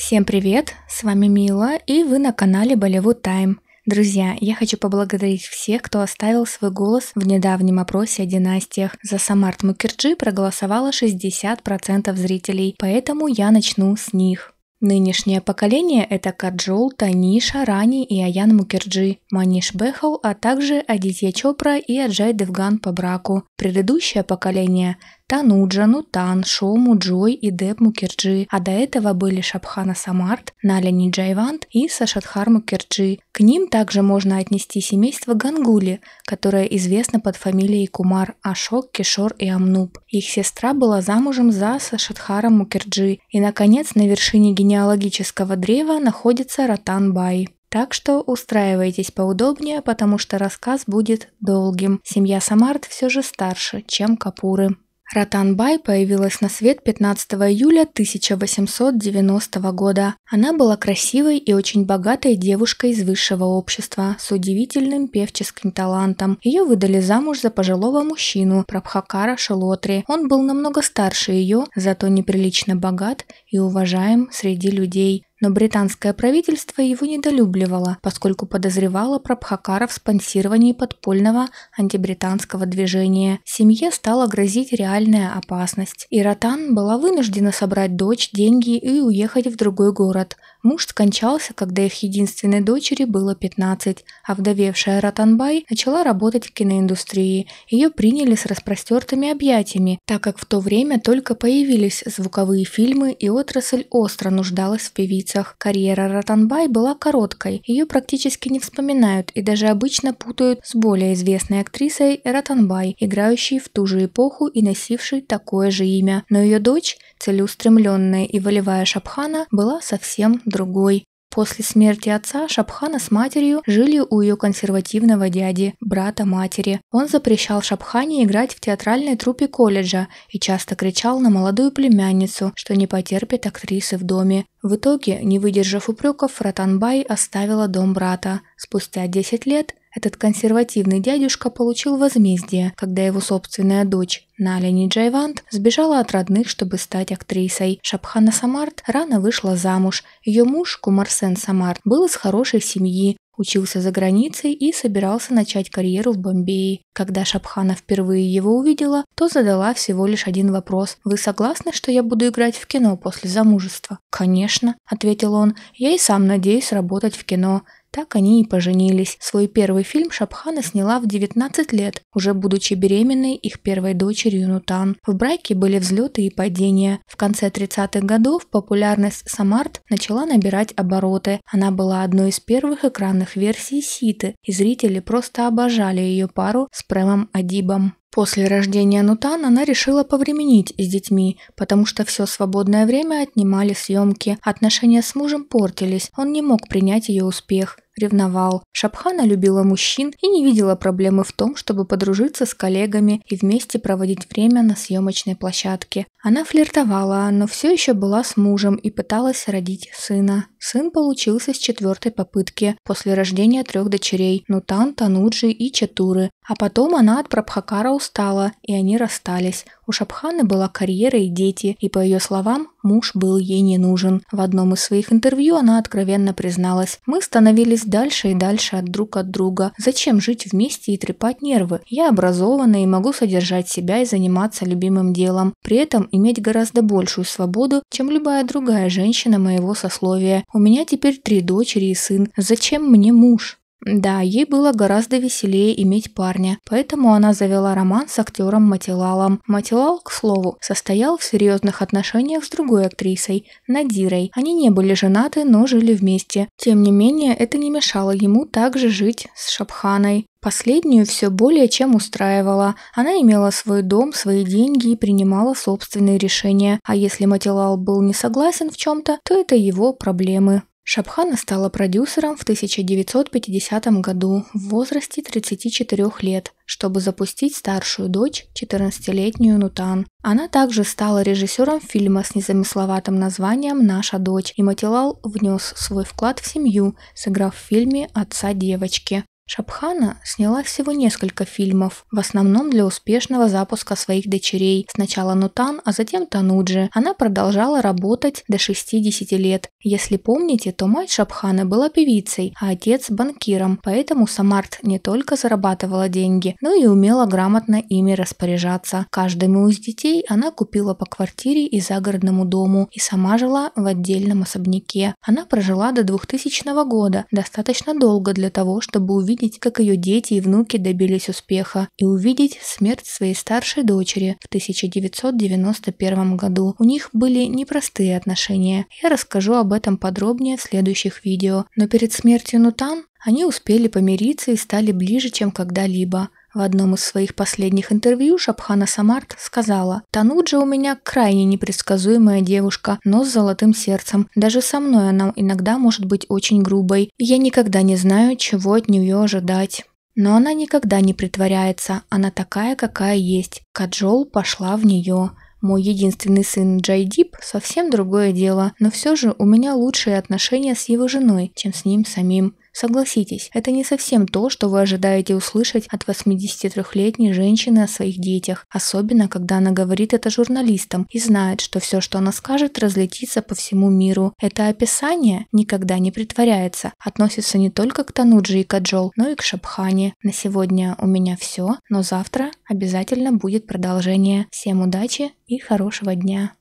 Всем привет, с вами Мила, и вы на канале Болливуд Тайм. Друзья, я хочу поблагодарить всех, кто оставил свой голос в недавнем опросе о династиях. За Самарт Мукерджи проголосовало 60% зрителей, поэтому я начну с них. Нынешнее поколение – это Каджол, Таниша, Рани и Аян Мукерджи, Маниш Бехал, а также Адитья Чопра и Аджай Девган по браку. Предыдущее поколение – Тануджа, Нутан, Шому, Джой и Деб Мукерджи, а до этого были Шабхана Самарт, Наляни Джайвант и Сашадхар Мукерджи. К ним также можно отнести семейство Гангули, которое известно под фамилией Кумар Ашок, Кишор и Амнуб. Их сестра была замужем за Сашадхаром Мукерджи. И, наконец, на вершине генеалогического древа находится Ратан Бай. Так что устраивайтесь поудобнее, потому что рассказ будет долгим. Семья Самарт все же старше, чем Капуры. Ратанбай появилась на свет 15 июля 1890 года. Она была красивой и очень богатой девушкой из высшего общества с удивительным певческим талантом. Ее выдали замуж за пожилого мужчину Прабхакара Шелотри. Он был намного старше ее, зато неприлично богат и уважаем среди людей но британское правительство его недолюбливало, поскольку подозревало Прабхакара в спонсировании подпольного антибританского движения. Семье стала грозить реальная опасность, и Ротан была вынуждена собрать дочь, деньги и уехать в другой город. Муж скончался, когда их единственной дочери было 15, а вдовевшая Ротанбай начала работать в киноиндустрии. Ее приняли с распростертыми объятиями, так как в то время только появились звуковые фильмы и отрасль остро нуждалась в певице улицах. Карьера Ратанбай была короткой, ее практически не вспоминают и даже обычно путают с более известной актрисой Ратанбай, играющей в ту же эпоху и носившей такое же имя. Но ее дочь, целеустремленная и волевая Шапхана, была совсем другой. После смерти отца Шапхана с матерью жили у ее консервативного дяди, брата матери. Он запрещал Шапхане играть в театральной труппе колледжа и часто кричал на молодую племянницу, что не потерпит актрисы в доме. В итоге, не выдержав упреков, Ратанбай оставила дом брата. Спустя 10 лет этот консервативный дядюшка получил возмездие, когда его собственная дочь Налини Джайвант сбежала от родных, чтобы стать актрисой. Шабхана Самарт рано вышла замуж. Ее муж Кумарсен Самарт был из хорошей семьи, учился за границей и собирался начать карьеру в Бомбее. Когда Шабхана впервые его увидела, то задала всего лишь один вопрос. «Вы согласны, что я буду играть в кино после замужества?» «Конечно», — ответил он, — «я и сам надеюсь работать в кино. Так они и поженились. Свой первый фильм Шабхана сняла в 19 лет, уже будучи беременной их первой дочерью Нутан. В браке были взлеты и падения. В конце 30-х годов популярность Самарт начала набирать обороты. Она была одной из первых экранных версий Ситы, и зрители просто обожали ее пару с Прэмом Адибом. После рождения Нутан она решила повременить с детьми, потому что все свободное время отнимали съемки, отношения с мужем портились, он не мог принять ее успех ревновал. Шапхана любила мужчин и не видела проблемы в том, чтобы подружиться с коллегами и вместе проводить время на съемочной площадке. Она флиртовала, но все еще была с мужем и пыталась родить сына. Сын получился с четвертой попытки, после рождения трех дочерей – Нутан, Тануджи и Чатуры. А потом она от Прабхакара устала, и они расстались – у Шабханы была карьера и дети, и, по ее словам, муж был ей не нужен. В одном из своих интервью она откровенно призналась, «Мы становились дальше и дальше от друг от друга. Зачем жить вместе и трепать нервы? Я образована и могу содержать себя и заниматься любимым делом, при этом иметь гораздо большую свободу, чем любая другая женщина моего сословия. У меня теперь три дочери и сын. Зачем мне муж?» Да, ей было гораздо веселее иметь парня, поэтому она завела роман с актером Матилалом. Матилал, к слову, состоял в серьезных отношениях с другой актрисой, Надирой. Они не были женаты, но жили вместе. Тем не менее, это не мешало ему также жить с Шапханой. Последнюю все более чем устраивала. Она имела свой дом, свои деньги и принимала собственные решения. А если Матилал был не согласен в чем-то, то это его проблемы. Шабхана стала продюсером в 1950 году в возрасте 34 лет, чтобы запустить старшую дочь, 14-летнюю Нутан. Она также стала режиссером фильма с незамысловатым названием «Наша дочь», и Матилал внес свой вклад в семью, сыграв в фильме отца девочки. Шапхана сняла всего несколько фильмов, в основном для успешного запуска своих дочерей. Сначала Нутан, а затем Тануджи. Она продолжала работать до 60 лет. Если помните, то мать Шапхана была певицей, а отец – банкиром, поэтому Самарт не только зарабатывала деньги, но и умела грамотно ими распоряжаться. Каждому из детей она купила по квартире и загородному дому и сама жила в отдельном особняке. Она прожила до 2000 года, достаточно долго для того, чтобы увидеть увидеть, как ее дети и внуки добились успеха, и увидеть смерть своей старшей дочери в 1991 году. У них были непростые отношения. Я расскажу об этом подробнее в следующих видео. Но перед смертью Нутан они успели помириться и стали ближе, чем когда-либо. В одном из своих последних интервью Шабхана Самарт сказала «Тануджа у меня крайне непредсказуемая девушка, но с золотым сердцем. Даже со мной она иногда может быть очень грубой, я никогда не знаю, чего от нее ожидать». Но она никогда не притворяется, она такая, какая есть. Каджол пошла в нее. Мой единственный сын Джайдип – совсем другое дело, но все же у меня лучшие отношения с его женой, чем с ним самим. Согласитесь, это не совсем то, что вы ожидаете услышать от 83-летней женщины о своих детях, особенно когда она говорит это журналистам и знает, что все, что она скажет, разлетится по всему миру. Это описание никогда не притворяется, относится не только к Тануджи и Каджол, но и к Шабхане. На сегодня у меня все, но завтра обязательно будет продолжение. Всем удачи и хорошего дня!